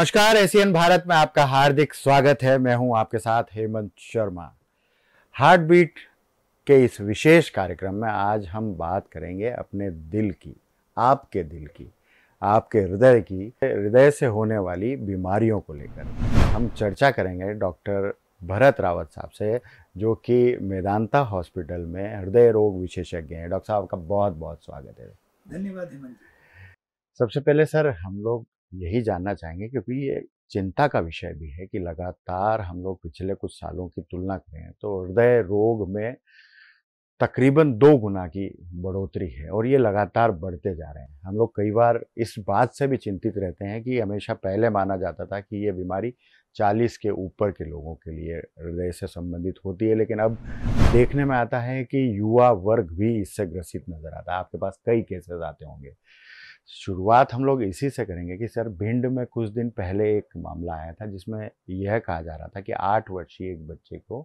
नमस्कार एशियन भारत में आपका हार्दिक स्वागत है मैं हूं आपके साथ हेमंत शर्मा हार्ट बीट के इस विशेष कार्यक्रम में आज हम बात करेंगे अपने दिल की आपके दिल की आपके हृदय की हृदय से होने वाली बीमारियों को लेकर हम चर्चा करेंगे डॉक्टर भरत रावत साहब से जो कि मेदांता हॉस्पिटल में हृदय रोग विशेषज्ञ हैं डॉक्टर साहब का बहुत बहुत स्वागत है धन्यवाद हेमंत सबसे पहले सर हम लोग यही जानना चाहेंगे क्योंकि ये चिंता का विषय भी है कि लगातार हम लोग पिछले कुछ सालों की तुलना करें तो हृदय रोग में तकरीबन दो गुना की बढ़ोतरी है और ये लगातार बढ़ते जा रहे हैं हम लोग कई बार इस बात से भी चिंतित रहते हैं कि हमेशा पहले माना जाता था कि ये बीमारी 40 के ऊपर के लोगों के लिए हृदय से संबंधित होती है लेकिन अब देखने में आता है कि युवा वर्ग भी इससे ग्रसित नज़र आता है आपके पास कई केसेस आते होंगे शुरुआत हम लोग इसी से करेंगे कि सर भिंड में कुछ दिन पहले एक मामला आया था जिसमें यह कहा जा रहा था कि आठ वर्षीय एक बच्चे को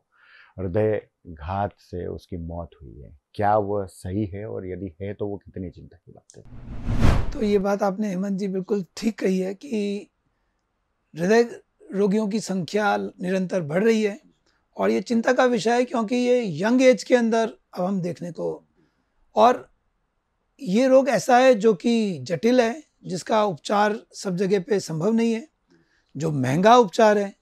हृदय घात से उसकी मौत हुई है क्या वह सही है और यदि है तो वो कितनी चिंता की बात है तो ये बात आपने हेमंत जी बिल्कुल ठीक कही है कि हृदय रोगियों की संख्या निरंतर बढ़ रही है और ये चिंता का विषय है क्योंकि ये यंग एज के अंदर अब हम देखने को और ये रोग ऐसा है जो कि जटिल है जिसका उपचार सब जगह पे संभव नहीं है जो महंगा उपचार है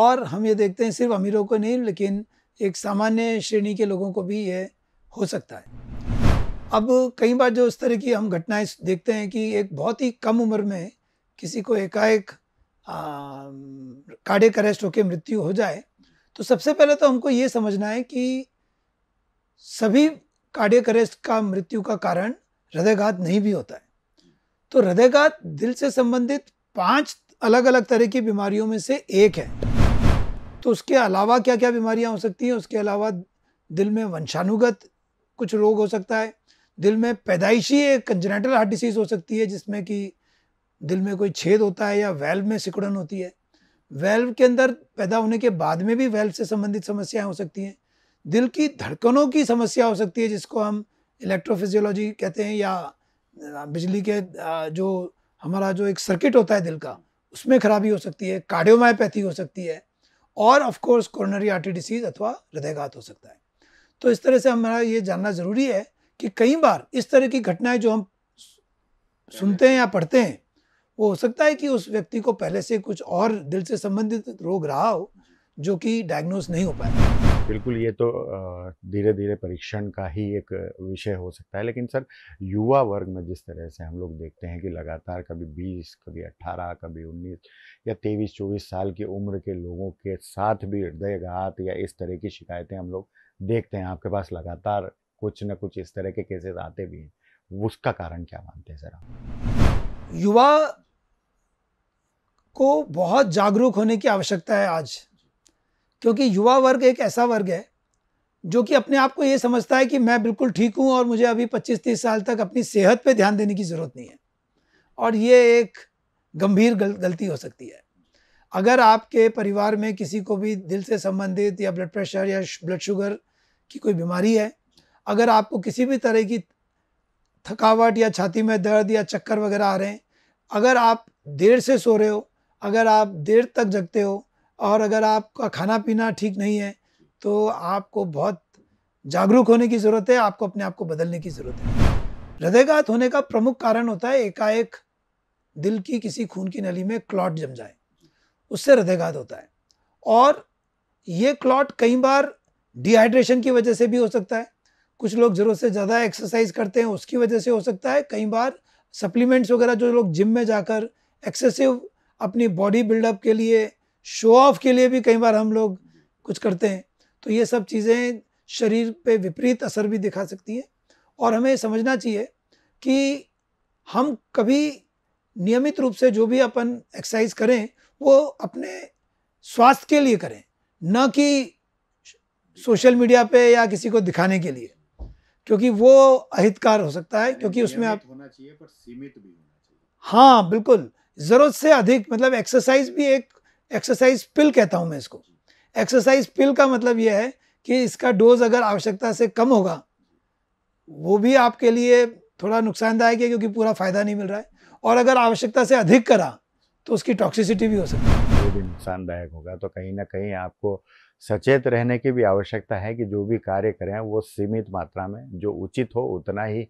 और हम ये देखते हैं सिर्फ अमीरों को नहीं लेकिन एक सामान्य श्रेणी के लोगों को भी ये हो सकता है अब कई बार जो इस तरह की हम घटनाएं देखते हैं कि एक बहुत ही कम उम्र में किसी को एकाएक कार्डियक अरेस्ट होकर मृत्यु हो जाए तो सबसे पहले तो हमको ये समझना है कि सभी कार्डियक अरेस्ट का मृत्यु का कारण हृदयघात नहीं भी होता है तो हृदयघात दिल से संबंधित पांच अलग अलग तरह की बीमारियों में से एक है तो उसके अलावा क्या क्या बीमारियां हो सकती हैं उसके अलावा दिल में वंशानुगत कुछ रोग हो सकता है दिल में पैदाइशी एक कंजनेटल हार्ट डिसीज़ हो सकती है जिसमें कि दिल में कोई छेद होता है या वेल्व में सिकुड़न होती है वेल्व के अंदर पैदा होने के बाद में भी वेल्व से संबंधित समस्याएं हो सकती हैं दिल की धड़कनों की समस्या हो सकती है जिसको हम इलेक्ट्रोफिजियोलॉजी कहते हैं या बिजली के जो हमारा जो एक सर्किट होता है दिल का उसमें खराबी हो सकती है कार्डियोमायोपैथी हो सकती है और of course coronary artery disease अथवा हृदयघात हो सकता है तो इस तरह से हमारा ये जानना ज़रूरी है कि कई बार इस तरह की घटनाएं जो हम सुनते हैं या पढ़ते हैं वो हो सकता है कि उस व्यक्ति को पहले से कुछ और दिल से संबंधित रोग रहा हो जो कि डायग्नोज नहीं हो पाया बिल्कुल ये तो धीरे धीरे परीक्षण का ही एक विषय हो सकता है लेकिन सर युवा वर्ग में जिस तरह से हम लोग देखते हैं कि लगातार कभी 20 कभी 18 कभी 19 या 23 24 साल की उम्र के लोगों के साथ भी हृदयघात या इस तरह की शिकायतें हम लोग देखते हैं आपके पास लगातार कुछ ना कुछ इस तरह के केसेस आते भी हैं उसका कारण क्या मानते हैं सर आप युवा को बहुत जागरूक होने की आवश्यकता है आज क्योंकि युवा वर्ग एक ऐसा वर्ग है जो कि अपने आप को ये समझता है कि मैं बिल्कुल ठीक हूँ और मुझे अभी पच्चीस तीस साल तक अपनी सेहत पर ध्यान देने की ज़रूरत नहीं है और ये एक गंभीर गल, गलती हो सकती है अगर आपके परिवार में किसी को भी दिल से संबंधित या ब्लड प्रेशर या ब्लड शुगर की कोई बीमारी है अगर आपको किसी भी तरह की थकावट या छाती में दर्द या चक्कर वगैरह आ रहे हैं अगर आप देर से सो रहे हो अगर आप देर तक जगते हो और अगर आपका खाना पीना ठीक नहीं है तो आपको बहुत जागरूक होने की ज़रूरत है आपको अपने आप को बदलने की ज़रूरत है हृदयघात होने का प्रमुख कारण होता है एकाएक दिल की किसी खून की नली में क्लॉट जम जाए उससे हृदयघात होता है और ये क्लॉट कई बार डिहाइड्रेशन की वजह से भी हो सकता है कुछ लोग ज़रूरत से ज़्यादा एक्सरसाइज करते हैं उसकी वजह से हो सकता है कई बार सप्लीमेंट्स वगैरह जो लोग जिम में जाकर एक्सेसिव अपनी बॉडी बिल्डअप के लिए शो ऑफ के लिए भी कई बार हम लोग कुछ करते हैं तो ये सब चीज़ें शरीर पे विपरीत असर भी दिखा सकती हैं और हमें समझना चाहिए कि हम कभी नियमित रूप से जो भी अपन एक्सरसाइज करें वो अपने स्वास्थ्य के लिए करें न कि सोशल मीडिया पे या किसी को दिखाने के लिए क्योंकि वो अहितकार हो सकता है क्योंकि उसमें आप होना चाहिए पर सीमित भी होना चाहिए हाँ बिल्कुल ज़रूरत से अधिक मतलब एक्सरसाइज भी एक एक्सरसाइज पिल कहता हूँ मैं इसको एक्सरसाइज पिल का मतलब यह है कि इसका डोज अगर आवश्यकता से कम होगा वो भी आपके लिए थोड़ा नुकसानदायक है क्योंकि पूरा फ़ायदा नहीं मिल रहा है और अगर आवश्यकता से अधिक करा तो उसकी टॉक्सिसिटी भी हो सकती है वो भी नुकसानदायक होगा तो कहीं ना कहीं आपको सचेत रहने की भी आवश्यकता है कि जो भी कार्य करें वो सीमित मात्रा में जो उचित हो उतना ही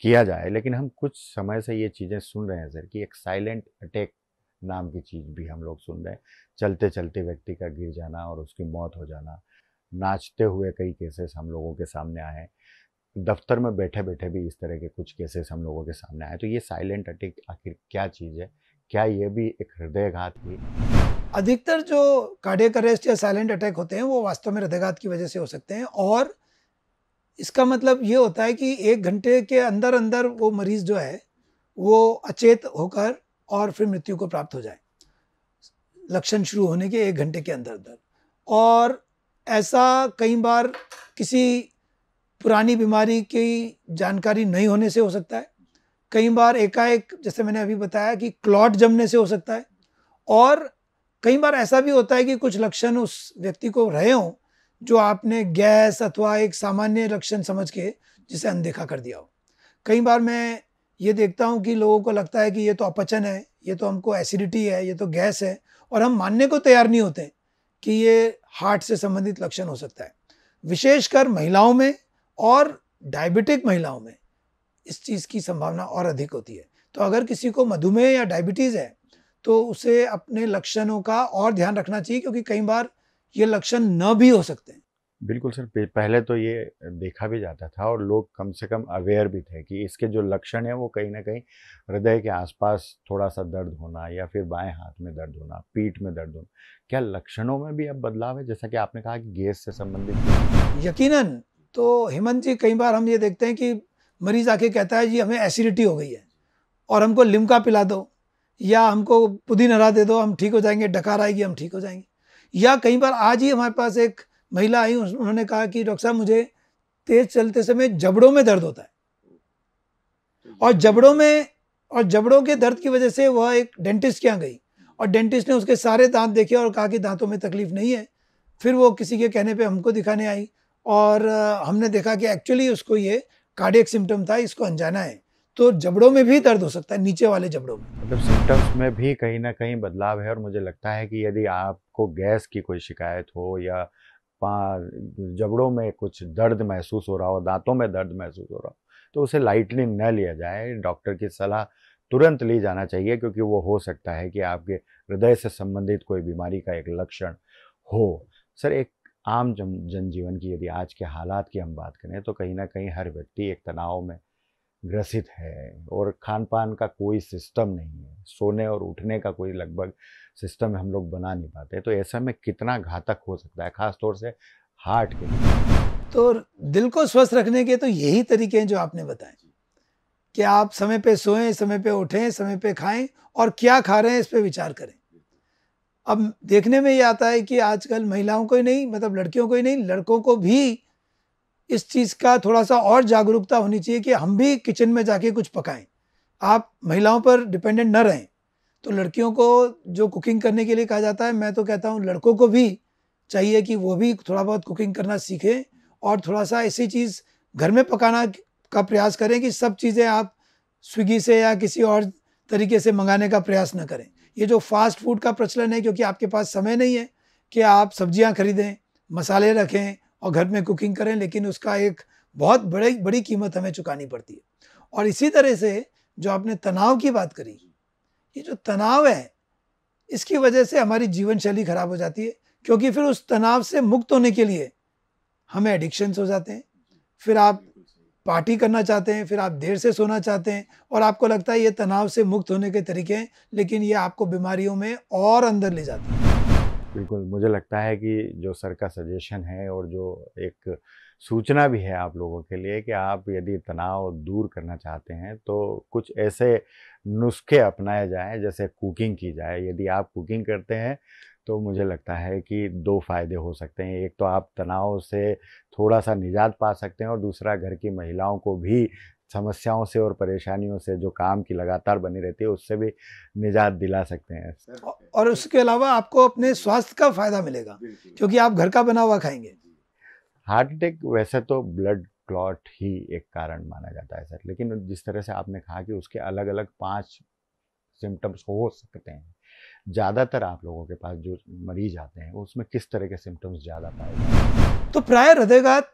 किया जाए लेकिन हम कुछ समय से ये चीज़ें सुन रहे हैं सर कि एक साइलेंट अटैक नाम की चीज़ भी हम लोग सुन रहे हैं चलते चलते व्यक्ति का गिर जाना और उसकी मौत हो जाना नाचते हुए कई केसेस हम लोगों के सामने आए दफ्तर में बैठे बैठे भी इस तरह के कुछ केसेस हम लोगों के सामने आए तो ये साइलेंट अटैक आखिर क्या चीज़ है क्या ये भी एक हृदयघात ही अधिकतर जो कार्डियक अरेस्ट या साइलेंट अटैक होते हैं वो वास्तव में हृदयघात की वजह से हो सकते हैं और इसका मतलब ये होता है कि एक घंटे के अंदर अंदर वो मरीज़ जो है वो अचेत होकर और फिर मृत्यु को प्राप्त हो जाए लक्षण शुरू होने के एक घंटे के अंदर अंदर और ऐसा कई बार किसी पुरानी बीमारी की जानकारी नहीं होने से हो सकता है कई बार एकाएक जैसे मैंने अभी बताया कि क्लॉट जमने से हो सकता है और कई बार ऐसा भी होता है कि कुछ लक्षण उस व्यक्ति को रहे हों जो आपने गैस अथवा एक सामान्य लक्षण समझ के जिसे अनदेखा कर दिया हो कई बार मैं ये देखता हूँ कि लोगों को लगता है कि ये तो अपचन है ये तो हमको एसिडिटी है ये तो गैस है और हम मानने को तैयार नहीं होते कि ये हार्ट से संबंधित लक्षण हो सकता है विशेषकर महिलाओं में और डायबिटिक महिलाओं में इस चीज़ की संभावना और अधिक होती है तो अगर किसी को मधुमेह या डायबिटीज़ है तो उसे अपने लक्षणों का और ध्यान रखना चाहिए क्योंकि कई बार ये लक्षण न भी हो सकते हैं बिल्कुल सर पहले तो ये देखा भी जाता था और लोग कम से कम अवेयर भी थे कि इसके जो लक्षण हैं वो कहीं ना कहीं हृदय के आसपास थोड़ा सा दर्द होना या फिर बाएं हाथ में दर्द होना पीठ में दर्द होना क्या लक्षणों में भी अब बदलाव है जैसा कि आपने कहा कि गैस से संबंधित यकीनन तो हेमंत जी कई बार हम ये देखते हैं कि मरीज आके कहता है जी हमें एसिडिटी हो गई है और हमको लिमका पिला दो या हमको पुदीन हरा दे दो हम ठीक हो जाएंगे डकार आएगी हम ठीक हो जाएंगे या कई बार आज ही हमारे पास एक महिला आई उन्होंने कहा कि डॉक्टर साहब मुझे तेज चलते समय जबड़ों में दर्द होता है और जबड़ों में और जबड़ों के दर्द की वजह से वह एक डेंटिस्ट के यहाँ गई और डेंटिस्ट ने उसके सारे दांत देखे और कहा कि दांतों में तकलीफ नहीं है फिर वो किसी के कहने पे हमको दिखाने आई और हमने देखा कि एक्चुअली उसको ये कार्डियक सिम्टम था इसको अनजाना है तो जबड़ों में भी दर्द हो सकता है नीचे वाले जबड़ों में मतलब सिम्टम्स में भी कहीं ना कहीं बदलाव है और मुझे लगता है कि यदि आपको गैस की कोई शिकायत हो या जबड़ों में कुछ दर्द महसूस हो रहा हो दांतों में दर्द महसूस हो रहा हो तो उसे लाइटनिंग न लिया जाए डॉक्टर की सलाह तुरंत ली जाना चाहिए क्योंकि वो हो सकता है कि आपके हृदय से संबंधित कोई बीमारी का एक लक्षण हो सर एक आम जनजीवन की यदि आज के हालात की हम बात करें तो कहीं ना कहीं हर व्यक्ति एक तनाव में ग्रसित है और खान पान का कोई सिस्टम नहीं है सोने और उठने का कोई लगभग सिस्टम हम लोग बना नहीं पाते तो ऐसे में कितना घातक हो सकता है खासतौर से हार्ट के लिए तो दिल को स्वस्थ रखने के तो यही तरीके हैं जो आपने बताए कि आप समय पे सोएं समय पे उठें समय पे खाएं और क्या खा रहे हैं इस पर विचार करें अब देखने में ये आता है कि आजकल महिलाओं को ही नहीं मतलब लड़कियों को ही नहीं लड़कों को भी इस चीज़ का थोड़ा सा और जागरूकता होनी चाहिए कि हम भी किचन में जाके कुछ पकाएं आप महिलाओं पर डिपेंडेंट न रहें तो लड़कियों को जो कुकिंग करने के लिए कहा जाता है मैं तो कहता हूँ लड़कों को भी चाहिए कि वो भी थोड़ा बहुत कुकिंग करना सीखें और थोड़ा सा ऐसी चीज़ घर में पकाना का प्रयास करें कि सब चीज़ें आप स्विगी से या किसी और तरीके से मंगाने का प्रयास न करें ये जो फास्ट फूड का प्रचलन है क्योंकि आपके पास समय नहीं है कि आप सब्जियां खरीदें मसाले रखें और घर में कुकिंग करें लेकिन उसका एक बहुत बड़ी बड़ी कीमत हमें चुकानी पड़ती है और इसी तरह से जो आपने तनाव की बात करी ये जो तनाव है इसकी वजह से हमारी जीवन शैली खराब हो जाती है क्योंकि फिर उस तनाव से मुक्त होने के लिए हमें एडिक्शंस हो जाते हैं फिर आप पार्टी करना चाहते हैं फिर आप देर से सोना चाहते हैं और आपको लगता है ये तनाव से मुक्त होने के तरीके हैं लेकिन ये आपको बीमारियों में और अंदर ले जाते हैं बिल्कुल मुझे लगता है कि जो सर का सजेशन है और जो एक सूचना भी है आप लोगों के लिए कि आप यदि तनाव दूर करना चाहते हैं तो कुछ ऐसे नुस्खे अपनाए जाएं जैसे कुकिंग की जाए यदि आप कुकिंग करते हैं तो मुझे लगता है कि दो फायदे हो सकते हैं एक तो आप तनाव से थोड़ा सा निजात पा सकते हैं और दूसरा घर की महिलाओं को भी समस्याओं से और परेशानियों से जो काम की लगातार बनी रहती है उससे भी निजात दिला सकते हैं और उसके अलावा आपको अपने स्वास्थ्य का फ़ायदा मिलेगा क्योंकि आप घर का बना हुआ खाएंगे हार्ट अटैक वैसे तो ब्लड क्लॉट ही एक कारण माना जाता है सर लेकिन जिस तरह से आपने कहा कि उसके अलग अलग पांच सिम्टम्स हो सकते हैं ज़्यादातर आप लोगों के पास जो मरीज आते हैं उसमें किस तरह के सिम्टम्स ज़्यादा पाए तो प्राय हृदयघात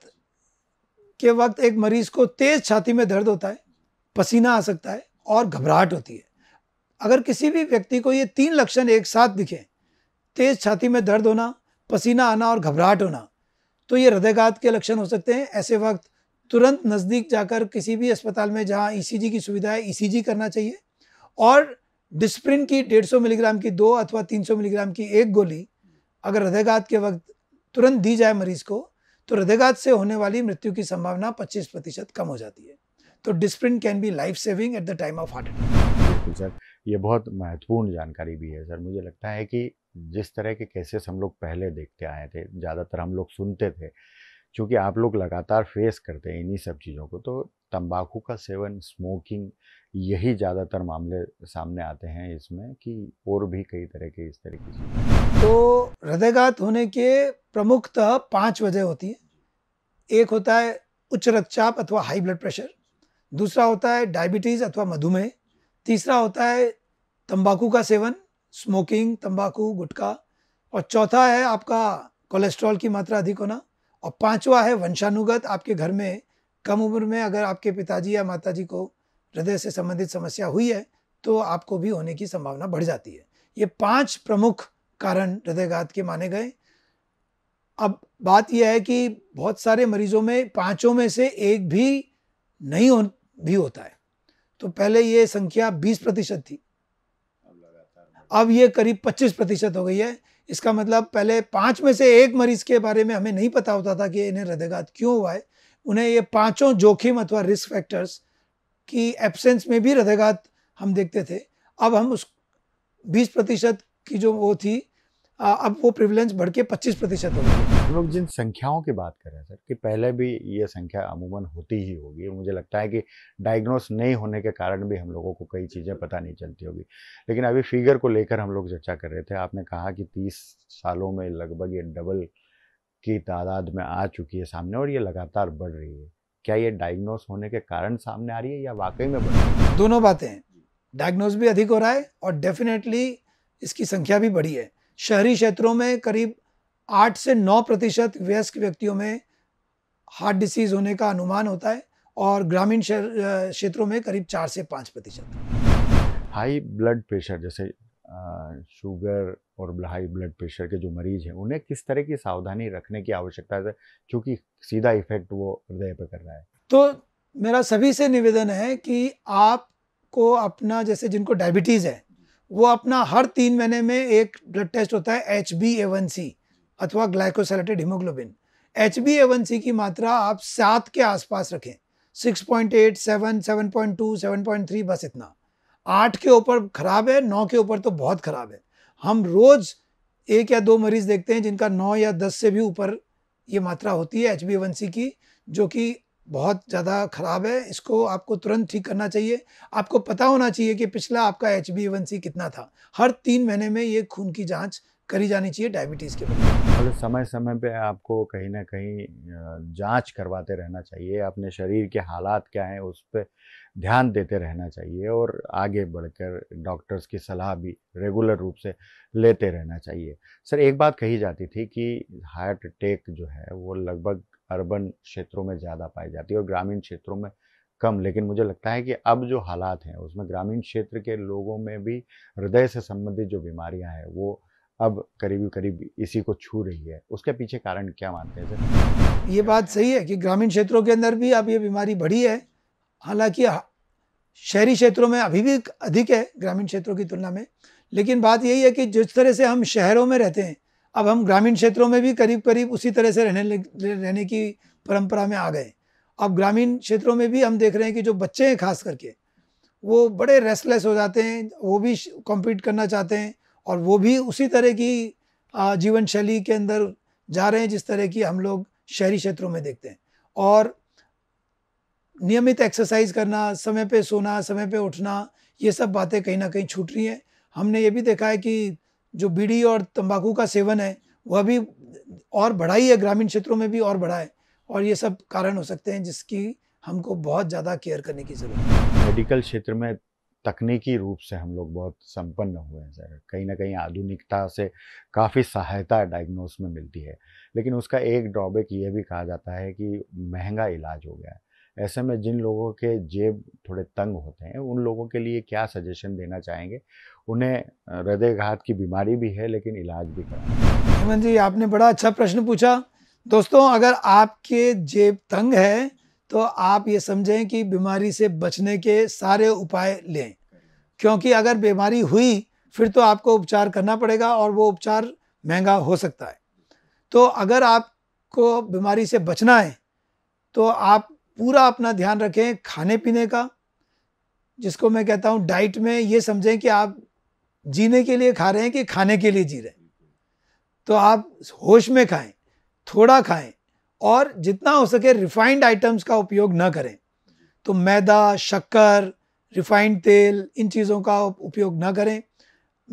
के वक्त एक मरीज को तेज छाती में दर्द होता है पसीना आ सकता है और घबराहट होती है अगर किसी भी व्यक्ति को ये तीन लक्षण एक साथ दिखें तेज छाती में दर्द होना पसीना आना और घबराहट होना तो ये हृदयघात के लक्षण हो सकते हैं ऐसे वक्त तुरंत नज़दीक जाकर किसी भी अस्पताल में जहाँ ई e की सुविधा है ई e करना चाहिए और डिस्प्रिन की 150 मिलीग्राम की दो अथवा 300 मिलीग्राम की एक गोली अगर हृदयघात के वक्त तुरंत दी जाए मरीज को तो हृदयघात से होने वाली मृत्यु की संभावना 25 प्रतिशत कम हो जाती है तो Disprin can be life saving at the time of heart attack sir ये बहुत महत्वपूर्ण जानकारी भी है सर मुझे लगता है कि जिस तरह के केसेस हम लोग पहले देखते आए थे ज़्यादातर हम लोग सुनते थे क्योंकि आप लोग लगातार फेस करते हैं इन्हीं सब चीज़ों को तो तंबाकू का सेवन स्मोकिंग यही ज़्यादातर मामले सामने आते हैं इसमें कि और भी कई तरह के इस तरह की तो हृदयघात होने के प्रमुखतः पांच वजह होती हैं एक होता है उच्च रक्तचाप अथवा हाई ब्लड प्रेशर दूसरा होता है डायबिटीज़ अथवा मधुमेह तीसरा होता है तंबाकू का सेवन स्मोकिंग तंबाकू गुटखा और चौथा है आपका कोलेस्ट्रॉल की मात्रा अधिक होना और पांचवा है वंशानुगत आपके घर में कम उम्र में अगर आपके पिताजी या माताजी को हृदय से संबंधित समस्या हुई है तो आपको भी होने की संभावना बढ़ जाती है ये पांच प्रमुख कारण हृदयघात के माने गए अब बात यह है कि बहुत सारे मरीजों में पांचों में से एक भी नहीं हो भी होता है तो पहले ये संख्या 20 प्रतिशत थी अब ये करीब 25 प्रतिशत हो गई है इसका मतलब पहले पाँच में से एक मरीज के बारे में हमें नहीं पता होता था कि इन्हें हृदयघात क्यों हुआ है उन्हें ये पाँचों जोखिम अथवा रिस्क फैक्टर्स की एब्सेंस में भी हृदयघात हम देखते थे अब हम उस बीस प्रतिशत की जो वो थी अब वो प्रिवलेंस बढ़ के पच्चीस प्रतिशत हो गई हम लोग जिन संख्याओं की बात कर रहे हैं सर कि पहले भी ये संख्या अमूमन होती ही होगी मुझे लगता है कि डायग्नोस नहीं होने के कारण भी हम लोगों को कई चीज़ें पता नहीं चलती होगी लेकिन अभी फिगर को लेकर हम लोग चर्चा कर रहे थे आपने कहा कि तीस सालों में लगभग ये डबल की तादाद में आ चुकी है सामने और ये लगातार बढ़ रही है क्या ये डायग्नोस होने के कारण सामने आ रही है या वाकई में बढ़ रही है दोनों बातें डायग्नोस भी अधिक हो रहा है और डेफिनेटली इसकी संख्या भी बढ़ी है शहरी क्षेत्रों में करीब आठ से नौ प्रतिशत वयस्क व्यक्तियों में हार्ट डिसीज होने का अनुमान होता है और ग्रामीण क्षेत्रों में करीब चार से पाँच प्रतिशत हाई ब्लड प्रेशर जैसे शुगर और हाई ब्लड प्रेशर के जो मरीज हैं उन्हें किस तरह की सावधानी रखने की आवश्यकता है क्योंकि सीधा इफेक्ट वो हृदय पर कर रहा है तो मेरा सभी से निवेदन है कि आपको अपना जैसे जिनको डायबिटीज़ है वो अपना हर तीन महीने में एक ब्लड टेस्ट होता है H B A one C अथवा ग्लाइकोसैलेटेड हीमोग्लोबिन एच की मात्रा आप सात के आसपास रखें six point eight seven seven point two seven point three बस इतना आठ के ऊपर ख़राब है नौ के ऊपर तो बहुत ख़राब है हम रोज़ एक या दो मरीज़ देखते हैं जिनका नौ या दस से भी ऊपर ये मात्रा होती है एच बी सी की जो कि बहुत ज़्यादा ख़राब है इसको आपको तुरंत ठीक करना चाहिए आपको पता होना चाहिए कि पिछला आपका एच बी सी कितना था हर तीन महीने में ये खून की जाँच करी जानी चाहिए डायबिटीज़ के बारे मतलब समय समय पे आपको कहीं ना कहीं जांच करवाते रहना चाहिए अपने शरीर के हालात क्या हैं उस पर ध्यान देते रहना चाहिए और आगे बढ़कर डॉक्टर्स की सलाह भी रेगुलर रूप से लेते रहना चाहिए सर एक बात कही जाती थी कि हार्ट अटैक जो है वो लगभग अर्बन क्षेत्रों में ज़्यादा पाई जाती है और ग्रामीण क्षेत्रों में कम लेकिन मुझे लगता है कि अब जो हालात हैं उसमें ग्रामीण क्षेत्र के लोगों में भी हृदय से संबंधित जो बीमारियां हैं वो अब करीब करीब इसी को छू रही है उसके पीछे कारण क्या मानते हैं सर ये बात सही है कि ग्रामीण क्षेत्रों के अंदर भी अब ये बीमारी बढ़ी है हालांकि शहरी क्षेत्रों में अभी भी अधिक है ग्रामीण क्षेत्रों की तुलना में लेकिन बात यही है कि जिस तरह से हम शहरों में रहते हैं अब हम ग्रामीण क्षेत्रों में भी करीब करीब उसी तरह से रहने रहने की परंपरा में आ गए अब ग्रामीण क्षेत्रों में भी हम देख रहे हैं कि जो बच्चे हैं खास करके वो बड़े रेस्टलेस हो जाते हैं वो भी कॉम्पीट करना चाहते हैं और वो भी उसी तरह की जीवन शैली के अंदर जा रहे हैं जिस तरह की हम लोग शहरी क्षेत्रों में देखते हैं और नियमित एक्सरसाइज करना समय पे सोना समय पे उठना ये सब बातें कहीं ना कहीं छूट रही हैं हमने ये भी देखा है कि जो बीड़ी और तंबाकू का सेवन है वह भी और बढ़ाई है ग्रामीण क्षेत्रों में भी और बढ़ा है और ये सब कारण हो सकते हैं जिसकी हमको बहुत ज़्यादा केयर करने की ज़रूरत है मेडिकल क्षेत्र में तकनीकी रूप से हम लोग बहुत संपन्न हुए हैं सर कहीं ना कहीं आधुनिकता से काफ़ी सहायता डायग्नोस में मिलती है लेकिन उसका एक ड्रॉबैक ये भी कहा जाता है कि महंगा इलाज हो गया है ऐसे में जिन लोगों के जेब थोड़े तंग होते हैं उन लोगों के लिए क्या सजेशन देना चाहेंगे उन्हें हृदयघात की बीमारी भी है लेकिन इलाज भी कर जी आपने बड़ा अच्छा प्रश्न पूछा दोस्तों अगर आपके जेब तंग है तो आप ये समझें कि बीमारी से बचने के सारे उपाय लें क्योंकि अगर बीमारी हुई फिर तो आपको उपचार करना पड़ेगा और वो उपचार महंगा हो सकता है तो अगर आपको बीमारी से बचना है तो आप पूरा अपना ध्यान रखें खाने पीने का जिसको मैं कहता हूँ डाइट में ये समझें कि आप जीने के लिए खा रहे हैं कि खाने के लिए जी रहे हैं तो आप होश में खाएं थोड़ा खाएं और जितना हो सके रिफाइंड आइटम्स का उपयोग ना करें तो मैदा शक्कर रिफाइंड तेल इन चीज़ों का उपयोग ना करें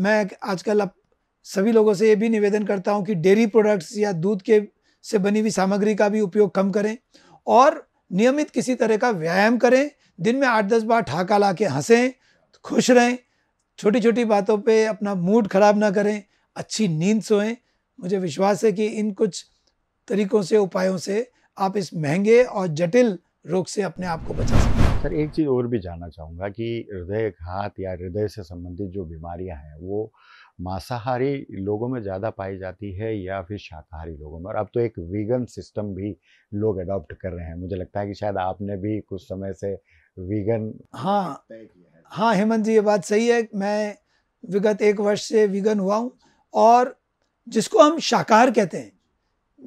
मैं आजकल अब सभी लोगों से ये भी निवेदन करता हूँ कि डेयरी प्रोडक्ट्स या दूध के से बनी हुई सामग्री का भी उपयोग कम करें और नियमित किसी तरह का व्यायाम करें दिन में आठ दस बार ठाका ला के हंसें खुश रहें छोटी छोटी बातों पे अपना मूड ख़राब ना करें अच्छी नींद सोएं मुझे विश्वास है कि इन कुछ तरीकों से उपायों से आप इस महंगे और जटिल रोग से अपने आप को बचा सकते हैं सर एक चीज़ और भी जानना चाहूँगा कि हृदय घात या हृदय से संबंधित जो बीमारियाँ हैं वो मांसाहारी लोगों में ज़्यादा पाई जाती है या फिर शाकाहारी लोगों में और अब तो एक वीगन सिस्टम भी लोग अडॉप्ट कर रहे हैं मुझे लगता है कि शायद आपने भी कुछ समय से वीगन हाँ हाँ हेमंत जी ये बात सही है मैं विगत एक वर्ष से वीगन हुआ हूँ और जिसको हम शाकाहार कहते हैं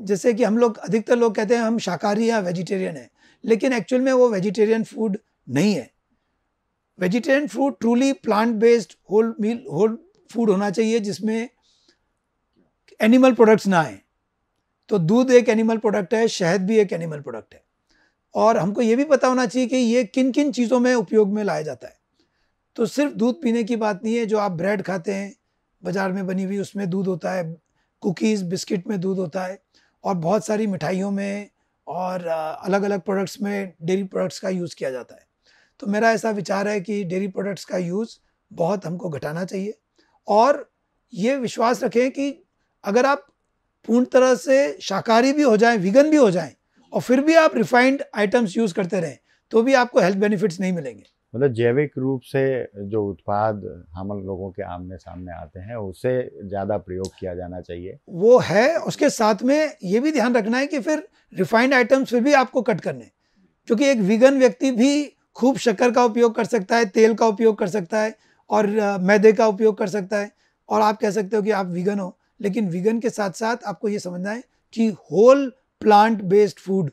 जैसे कि हम लोग अधिकतर लोग कहते हैं हम शाकाहारी या वेजिटेरियन हैं लेकिन एक्चुअल में वो वेजिटेरियन फूड नहीं है vegetarian food truly plant based whole meal whole food होना चाहिए जिसमें एनिमल प्रोडक्ट्स ना आए तो दूध एक एनिमल प्रोडक्ट है शहद भी एक एनिमल प्रोडक्ट है और हमको ये भी पता होना चाहिए कि ये किन किन चीज़ों में उपयोग में लाया जाता है तो सिर्फ दूध पीने की बात नहीं है जो आप ब्रेड खाते हैं बाज़ार में बनी हुई उसमें दूध होता है कुकीज़ बिस्किट में दूध होता है और बहुत सारी मिठाइयों में और अलग अलग प्रोडक्ट्स में डेयरी प्रोडक्ट्स का यूज़ किया जाता है तो मेरा ऐसा विचार है कि डेयरी प्रोडक्ट्स का यूज़ बहुत हमको घटाना चाहिए और ये विश्वास रखें कि अगर आप पूर्ण तरह से शाकाहारी भी हो जाएं विगन भी हो जाएं और फिर भी आप रिफाइंड आइटम्स यूज़ करते रहें तो भी आपको हेल्थ बेनिफिट्स नहीं मिलेंगे मतलब जैविक रूप से जो उत्पाद हम लोगों के आमने सामने आते हैं उसे ज़्यादा प्रयोग किया जाना चाहिए वो है उसके साथ में ये भी ध्यान रखना है कि फिर रिफाइंड आइटम्स फिर भी आपको कट करने क्योंकि एक वीगन व्यक्ति भी खूब शक्कर का उपयोग कर सकता है तेल का उपयोग कर सकता है और मैदे का उपयोग कर सकता है और आप कह सकते हो कि आप वीगन हो लेकिन वीगन के साथ साथ आपको ये समझना है कि होल प्लांट बेस्ड फूड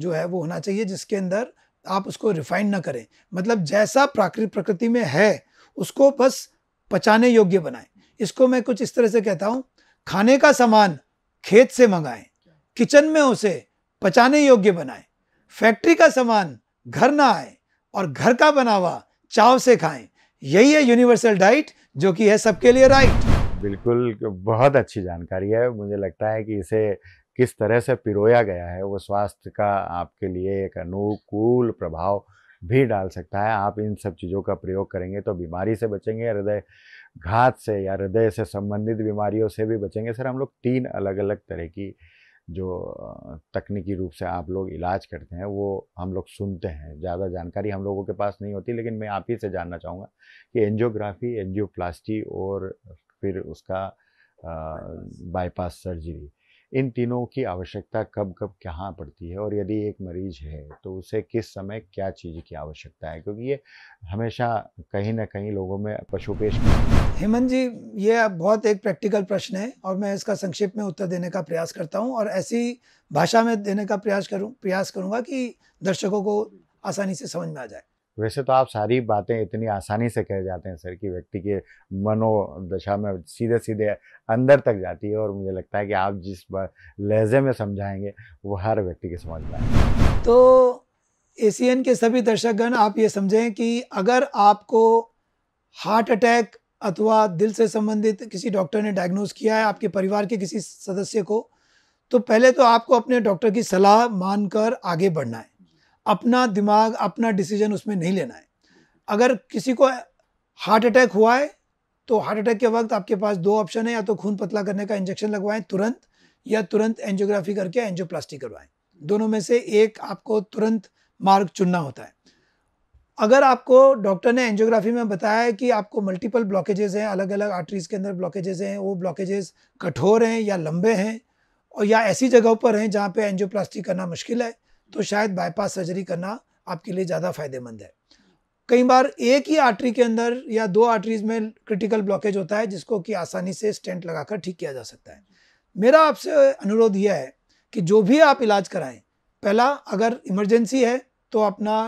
जो है वो होना चाहिए जिसके अंदर आप उसको रिफाइन ना करें मतलब जैसा प्राकृतिक प्रकृति में है उसको बस पचाने योग्य बनाएं इसको मैं कुछ इस तरह से कहता हूँ खाने का सामान खेत से मंगाएं किचन में उसे पचाने योग्य बनाएं फैक्ट्री का सामान घर ना आए और घर का बनावा चाव से खाएं यही है यूनिवर्सल डाइट जो कि है सबके लिए राइट बिल्कुल बहुत अच्छी जानकारी है मुझे लगता है कि इसे किस तरह से पिरोया गया है वो स्वास्थ्य का आपके लिए एक अनुकूल प्रभाव भी डाल सकता है आप इन सब चीज़ों का प्रयोग करेंगे तो बीमारी से बचेंगे हृदय घात से या हृदय से संबंधित बीमारियों से भी बचेंगे सर हम लोग तीन अलग अलग तरह की जो तकनीकी रूप से आप लोग इलाज करते हैं वो हम लोग सुनते हैं ज़्यादा जानकारी हम लोगों के पास नहीं होती लेकिन मैं आप ही से जानना चाहूँगा कि एंजियोग्राफी एंजियोप्लास्टी और फिर उसका बाईपास सर्जरी इन तीनों की आवश्यकता कब कब कहाँ पड़ती है और यदि एक मरीज है तो उसे किस समय क्या चीज़ की आवश्यकता है क्योंकि ये हमेशा कहीं ना कहीं लोगों में पशु पेश हेमंत जी ये बहुत एक प्रैक्टिकल प्रश्न है और मैं इसका संक्षिप्त में उत्तर देने का प्रयास करता हूँ और ऐसी भाषा में देने का प्रयास करूँ प्रयास करूँगा कि दर्शकों को आसानी से समझ में आ जाए वैसे तो आप सारी बातें इतनी आसानी से कह जाते हैं सर कि व्यक्ति के मनोदशा में सीधे सीधे अंदर तक जाती है और मुझे लगता है कि आप जिस लहजे में समझाएंगे वो हर व्यक्ति के समझ में तो एशियन के सभी दर्शकगण आप ये समझें कि अगर आपको हार्ट अटैक अथवा दिल से संबंधित किसी डॉक्टर ने डायग्नोज किया है आपके परिवार के किसी सदस्य को तो पहले तो आपको अपने डॉक्टर की सलाह मानकर आगे बढ़ना है अपना दिमाग अपना डिसीजन उसमें नहीं लेना है अगर किसी को हार्ट अटैक हुआ है तो हार्ट अटैक के वक्त आपके पास दो ऑप्शन है या तो खून पतला करने का इंजेक्शन लगवाएं तुरंत या तुरंत एंजियोग्राफी करके एंजियोप्लास्टी करवाएं दोनों में से एक आपको तुरंत मार्ग चुनना होता है अगर आपको डॉक्टर ने एंजियोग्राफी में बताया है कि आपको मल्टीपल ब्लॉकेजेस हैं अलग अलग आर्टरीज के अंदर ब्लॉकेजेस हैं वो ब्लॉकेजेस कठोर हैं या लंबे हैं और या ऐसी जगहों पर हैं जहाँ पे एंजियोप्लास्टी करना मुश्किल है तो शायद बाईपास सर्जरी करना आपके लिए ज़्यादा फायदेमंद है कई बार एक ही आर्टरी के अंदर या दो आर्टरीज में क्रिटिकल ब्लॉकेज होता है जिसको कि आसानी से स्टेंट लगाकर ठीक किया जा सकता है मेरा आपसे अनुरोध यह है कि जो भी आप इलाज कराएं पहला अगर इमरजेंसी है तो अपना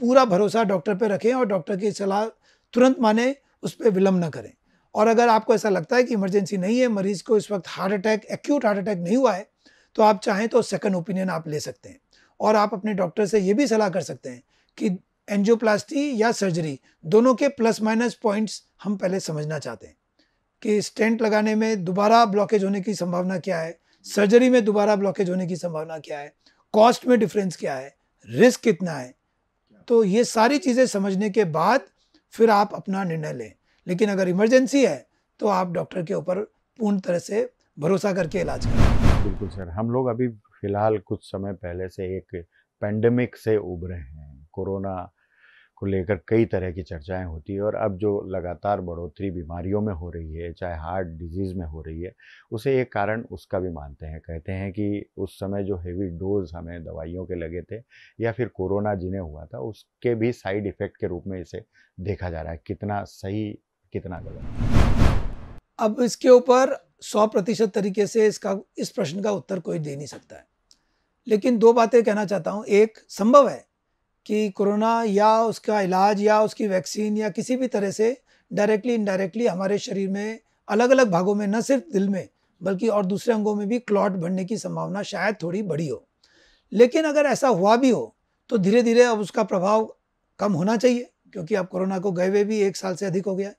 पूरा भरोसा डॉक्टर पर रखें और डॉक्टर की सलाह तुरंत माने उस पर विलम्ब न करें और अगर आपको ऐसा लगता है कि इमरजेंसी नहीं है मरीज़ को इस वक्त heart attack acute heart attack नहीं हुआ है तो आप चाहें तो सेकंड ओपिनियन आप ले सकते हैं और आप अपने डॉक्टर से ये भी सलाह कर सकते हैं कि एनजियोप्लास्टी या सर्जरी दोनों के प्लस माइनस पॉइंट्स हम पहले समझना चाहते हैं कि स्टेंट लगाने में दोबारा ब्लॉकेज होने की संभावना क्या है सर्जरी में दोबारा ब्लॉकेज होने की संभावना क्या है कॉस्ट में डिफरेंस क्या है रिस्क कितना है तो ये सारी चीज़ें समझने के बाद फिर आप अपना निर्णय लें लेकिन अगर इमरजेंसी है तो आप डॉक्टर के ऊपर पूर्ण तरह से भरोसा करके इलाज करें बिल्कुल सर हम लोग अभी फिलहाल कुछ समय पहले से एक पेंडेमिक से उभरे हैं कोरोना को लेकर कई तरह की चर्चाएं होती है और अब जो लगातार बढ़ोतरी बीमारियों में हो रही है चाहे हार्ट डिजीज़ में हो रही है उसे एक कारण उसका भी मानते हैं कहते हैं कि उस समय जो हेवी डोज हमें दवाइयों के लगे थे या फिर कोरोना जिन्हें हुआ था उसके भी साइड इफ़ेक्ट के रूप में इसे देखा जा रहा है कितना सही कितना गलत अब इसके ऊपर सौ प्रतिशत तरीके से इसका इस प्रश्न का उत्तर कोई दे नहीं सकता है लेकिन दो बातें कहना चाहता हूँ एक संभव है कि कोरोना या उसका इलाज या उसकी वैक्सीन या किसी भी तरह से डायरेक्टली इनडायरेक्टली हमारे शरीर में अलग अलग भागों में न सिर्फ दिल में बल्कि और दूसरे अंगों में भी क्लॉट बढ़ने की संभावना शायद थोड़ी बड़ी हो लेकिन अगर ऐसा हुआ भी हो तो धीरे धीरे अब उसका प्रभाव कम होना चाहिए क्योंकि अब कोरोना को गए हुए भी एक साल से अधिक हो गया है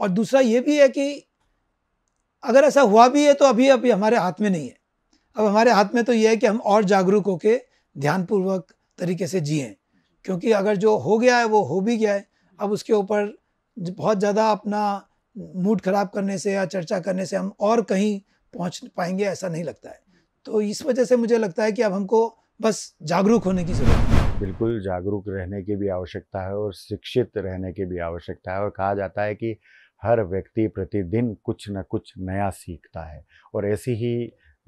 और दूसरा ये भी है कि अगर ऐसा हुआ भी है तो अभी अभी हमारे हाथ में नहीं है अब हमारे हाथ में तो ये है कि हम और जागरूक होके ध्यानपूर्वक तरीके से जिए क्योंकि अगर जो हो गया है वो हो भी गया है अब उसके ऊपर बहुत ज़्यादा अपना मूड ख़राब करने से या चर्चा करने से हम और कहीं पहुंच पाएंगे ऐसा नहीं लगता है तो इस वजह से मुझे लगता है कि अब हमको बस जागरूक होने की ज़रूरत है बिल्कुल जागरूक रहने की भी आवश्यकता है और शिक्षित रहने की भी आवश्यकता है और कहा जाता है कि हर व्यक्ति प्रतिदिन कुछ न कुछ नया सीखता है और ऐसी ही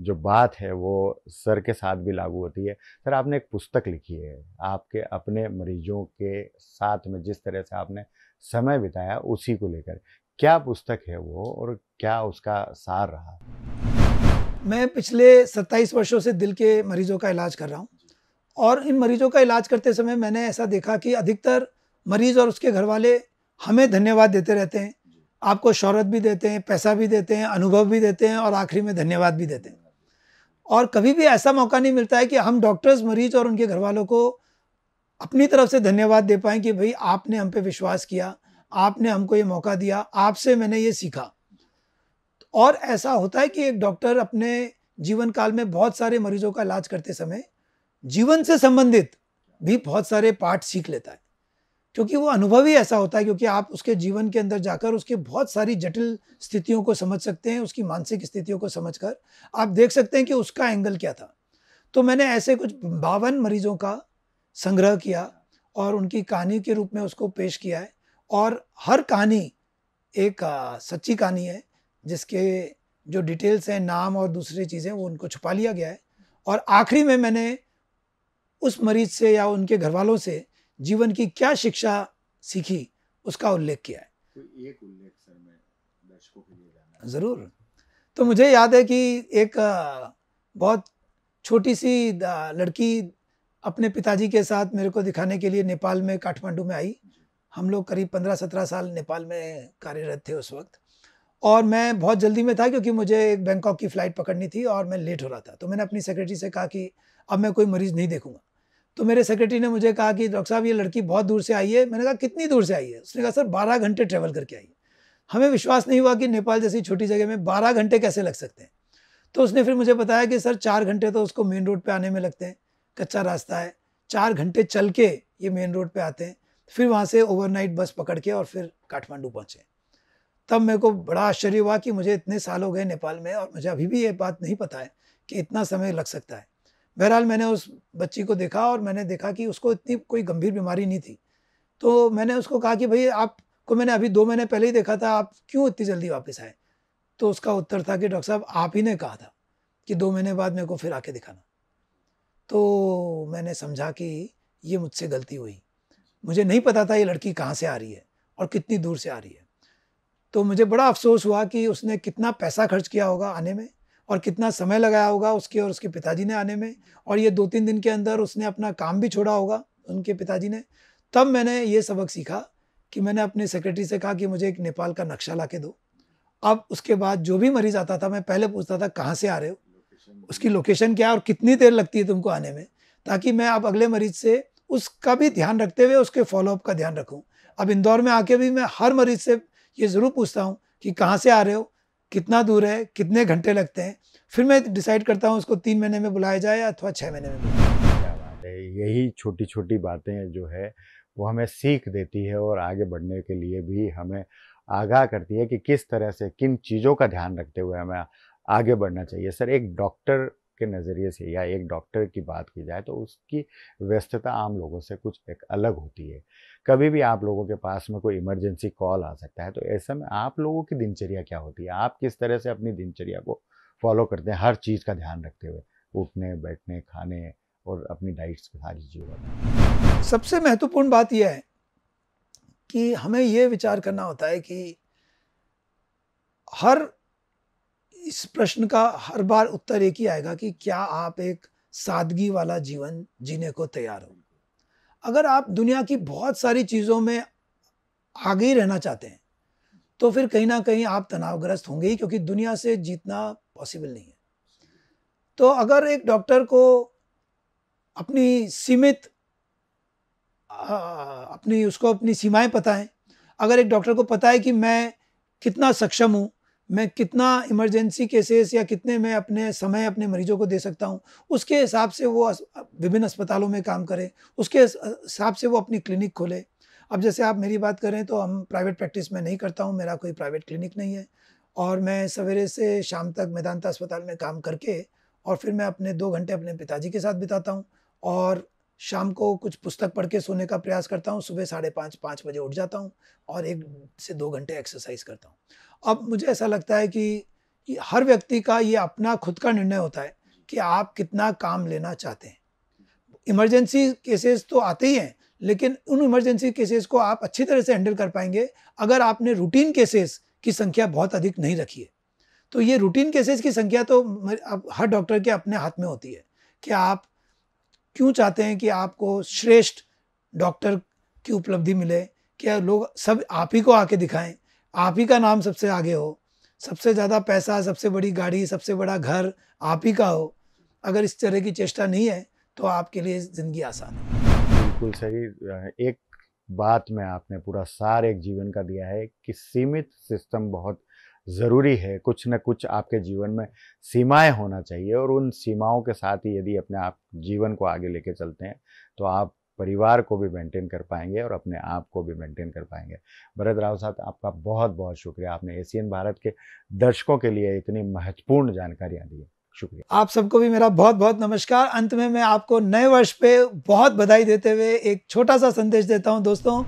जो बात है वो सर के साथ भी लागू होती है सर आपने एक पुस्तक लिखी है आपके अपने मरीजों के साथ में जिस तरह से आपने समय बिताया उसी को लेकर क्या पुस्तक है वो और क्या उसका सार रहा मैं पिछले 27 वर्षों से दिल के मरीजों का इलाज कर रहा हूँ और इन मरीजों का इलाज करते समय मैंने ऐसा देखा कि अधिकतर मरीज और उसके घर वाले हमें धन्यवाद देते रहते हैं आपको शहरत भी देते हैं पैसा भी देते हैं अनुभव भी देते हैं और आखिरी में धन्यवाद भी देते हैं और कभी भी ऐसा मौका नहीं मिलता है कि हम डॉक्टर्स मरीज और उनके घर वालों को अपनी तरफ से धन्यवाद दे पाएँ कि भाई आपने हम पे विश्वास किया आपने हमको ये मौका दिया आपसे मैंने ये सीखा और ऐसा होता है कि एक डॉक्टर अपने जीवन काल में बहुत सारे मरीजों का इलाज करते समय जीवन से संबंधित भी बहुत सारे पाठ सीख लेता है क्योंकि वो अनुभव ही ऐसा होता है क्योंकि आप उसके जीवन के अंदर जाकर उसके बहुत सारी जटिल स्थितियों को समझ सकते हैं उसकी मानसिक स्थितियों को समझकर आप देख सकते हैं कि उसका एंगल क्या था तो मैंने ऐसे कुछ बावन मरीजों का संग्रह किया और उनकी कहानी के रूप में उसको पेश किया है और हर कहानी एक आ, सच्ची कहानी है जिसके जो डिटेल्स हैं नाम और दूसरी चीज़ें वो उनको छुपा लिया गया है और आखिरी में मैंने उस मरीज से या उनके घर वालों से जीवन की क्या शिक्षा सीखी उसका उल्लेख किया है एक उल्लेख सर मैं दर्शकों के लिए जाना जरूर तो मुझे याद है कि एक बहुत छोटी सी लड़की अपने पिताजी के साथ मेरे को दिखाने के लिए नेपाल में काठमांडू में आई हम लोग करीब पंद्रह सत्रह साल नेपाल में कार्यरत थे उस वक्त और मैं बहुत जल्दी में था क्योंकि मुझे एक बैंकॉक की फ़्लाइट पकड़नी थी और मैं लेट हो रहा था तो मैंने अपनी सेक्रेटरी से कहा कि अब मैं कोई मरीज़ नहीं देखूंगा तो मेरे सेक्रेटरी ने मुझे कहा कि डॉक्टर साहब ये लड़की बहुत दूर से आई है मैंने कहा कितनी दूर से आई है उसने कहा सर बारह घंटे ट्रैवल करके आई हमें विश्वास नहीं हुआ कि नेपाल जैसी छोटी जगह में बारह घंटे कैसे लग सकते हैं तो उसने फिर मुझे बताया कि सर चार घंटे तो उसको मेन रोड पर आने में लगते हैं कच्चा रास्ता है चार घंटे चल के ये मेन रोड पर आते हैं फिर वहाँ से ओवरनाइट बस पकड़ के और फिर काठमांडू पहुँचे तब मेरे को बड़ा आश्चर्य हुआ कि मुझे इतने साल हो गए नेपाल में और मुझे अभी भी ये बात नहीं पता है कि इतना समय लग सकता है बहरहाल मैंने उस बच्ची को देखा और मैंने देखा कि उसको इतनी कोई गंभीर बीमारी नहीं थी तो मैंने उसको कहा कि भाई आपको मैंने अभी दो महीने पहले ही देखा था आप क्यों इतनी जल्दी वापस आए तो उसका उत्तर था कि डॉक्टर साहब आप ही ने कहा था कि दो महीने बाद मेरे को फिर आके दिखाना तो मैंने समझा कि ये मुझसे गलती हुई मुझे नहीं पता था ये लड़की कहाँ से आ रही है और कितनी दूर से आ रही है तो मुझे बड़ा अफसोस हुआ कि उसने कितना पैसा खर्च किया होगा आने में और कितना समय लगाया होगा उसके और उसके पिताजी ने आने में और ये दो तीन दिन के अंदर उसने अपना काम भी छोड़ा होगा उनके पिताजी ने तब मैंने ये सबक सीखा कि मैंने अपने सेक्रेटरी से कहा कि मुझे एक नेपाल का नक्शा ला के दो अब उसके बाद जो भी मरीज़ आता था मैं पहले पूछता था कहाँ से आ रहे हो उसकी लोकेशन क्या है और कितनी देर लगती है तुमको आने में ताकि मैं अब अगले मरीज़ से उसका भी ध्यान रखते हुए उसके फॉलोअप का ध्यान रखूँ अब इंदौर में आके भी मैं हर मरीज़ से ये ज़रूर पूछता हूँ कि कहाँ से आ रहे हो कितना दूर है कितने घंटे लगते हैं फिर मैं डिसाइड करता हूँ उसको तीन महीने में बुलाया जाए अथवा छः महीने में क्या बात है यही छोटी छोटी बातें जो है वो हमें सीख देती है और आगे बढ़ने के लिए भी हमें आगाह करती है कि किस तरह से किन चीज़ों का ध्यान रखते हुए हमें आगे बढ़ना चाहिए सर एक डॉक्टर के नज़रिए से या एक डॉक्टर की बात की जाए तो उसकी व्यस्तता आम लोगों से कुछ एक अलग होती है कभी भी आप लोगों के पास में कोई इमरजेंसी कॉल आ सकता है तो ऐसे में आप लोगों की दिनचर्या क्या होती है आप किस तरह से अपनी दिनचर्या को फॉलो करते हैं हर चीज़ का ध्यान रखते हुए उठने बैठने खाने और अपनी डाइट्स की सारी चीज़ों सबसे महत्वपूर्ण बात यह है कि हमें ये विचार करना होता है कि हर इस प्रश्न का हर बार उत्तर एक ही आएगा कि क्या आप एक सादगी वाला जीवन जीने को तैयार हो अगर आप दुनिया की बहुत सारी चीज़ों में आगे ही रहना चाहते हैं तो फिर कहीं ना कहीं आप तनावग्रस्त होंगे ही क्योंकि दुनिया से जीतना पॉसिबल नहीं है तो अगर एक डॉक्टर को अपनी सीमित अपनी उसको अपनी सीमाएं पता है अगर एक डॉक्टर को पता है कि मैं कितना सक्षम हूँ मैं कितना इमरजेंसी केसेस या कितने मैं अपने समय अपने मरीजों को दे सकता हूँ उसके हिसाब से वो विभिन्न अस्पतालों में काम करें उसके हिसाब से वो अपनी क्लिनिक खोले अब जैसे आप मेरी बात करें तो हम प्राइवेट प्रैक्टिस में नहीं करता हूँ मेरा कोई प्राइवेट क्लिनिक नहीं है और मैं सवेरे से शाम तक मैदानता अस्पताल में काम करके और फिर मैं अपने दो घंटे अपने पिताजी के साथ बिताता हूँ और शाम को कुछ पुस्तक पढ़ के सोने का प्रयास करता हूँ सुबह साढ़े पाँच पाँच बजे उठ जाता हूँ और एक से दो घंटे एक्सरसाइज करता हूँ अब मुझे ऐसा लगता है कि हर व्यक्ति का ये अपना खुद का निर्णय होता है कि आप कितना काम लेना चाहते हैं इमरजेंसी केसेस तो आते ही हैं लेकिन उन इमरजेंसी केसेस को आप अच्छी तरह से हैंडल कर पाएंगे अगर आपने रूटीन केसेस की संख्या बहुत अधिक नहीं रखी है तो ये रूटीन केसेस की संख्या तो हर डॉक्टर के अपने हाथ में होती है कि आप क्यों चाहते हैं कि आपको श्रेष्ठ डॉक्टर की उपलब्धि मिले क्या लोग सब आप ही को आके दिखाएं आप ही का नाम सबसे आगे हो सबसे ज़्यादा पैसा सबसे बड़ी गाड़ी सबसे बड़ा घर आप ही का हो अगर इस तरह की चेष्टा नहीं है तो आपके लिए ज़िंदगी आसान है बिल्कुल सही एक बात में आपने पूरा सार एक जीवन का दिया है कि सीमित सिस्टम बहुत ज़रूरी है कुछ न कुछ आपके जीवन में सीमाएं होना चाहिए और उन सीमाओं के साथ ही यदि अपने आप जीवन को आगे लेके चलते हैं तो आप परिवार को भी मेंटेन कर पाएंगे और अपने आप को भी मेंटेन कर पाएंगे भरत राव साहब आपका बहुत बहुत शुक्रिया आपने एशियन भारत के दर्शकों के लिए इतनी महत्वपूर्ण जानकारियाँ दी शुक्रिया आप सबको भी मेरा बहुत बहुत नमस्कार अंत में मैं आपको नए वर्ष पे बहुत बधाई देते हुए एक छोटा सा संदेश देता हूँ दोस्तों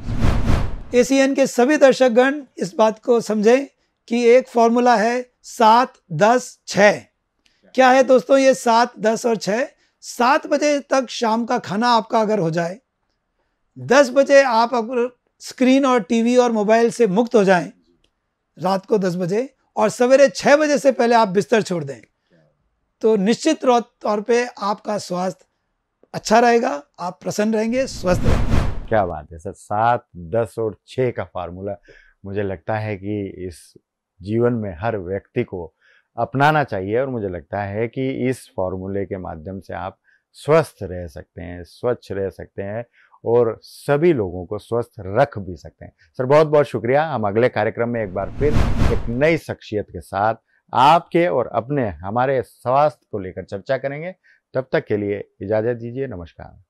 एशियन के सभी दर्शकगण इस बात को समझें कि एक फॉर्मूला है सात दस छ क्या है दोस्तों ये सात दस और छः सात बजे तक शाम का खाना आपका अगर हो जाए दस बजे आप अगर स्क्रीन और टीवी और मोबाइल से मुक्त हो जाएं रात को दस बजे और सवेरे छः बजे से पहले आप बिस्तर छोड़ दें तो निश्चित तौर पे आपका स्वास्थ्य अच्छा रहेगा आप प्रसन्न रहेंगे स्वस्थ रहेंगे क्या बात है सर सात दस और छः का फार्मूला मुझे लगता है कि इस जीवन में हर व्यक्ति को अपनाना चाहिए और मुझे लगता है कि इस फॉर्मूले के माध्यम से आप स्वस्थ रह सकते हैं स्वच्छ रह सकते हैं और सभी लोगों को स्वस्थ रख भी सकते हैं सर बहुत बहुत शुक्रिया हम अगले कार्यक्रम में एक बार फिर एक नई शख्सियत के साथ आपके और अपने हमारे स्वास्थ्य को लेकर चर्चा करेंगे तब तक के लिए इजाज़त दीजिए नमस्कार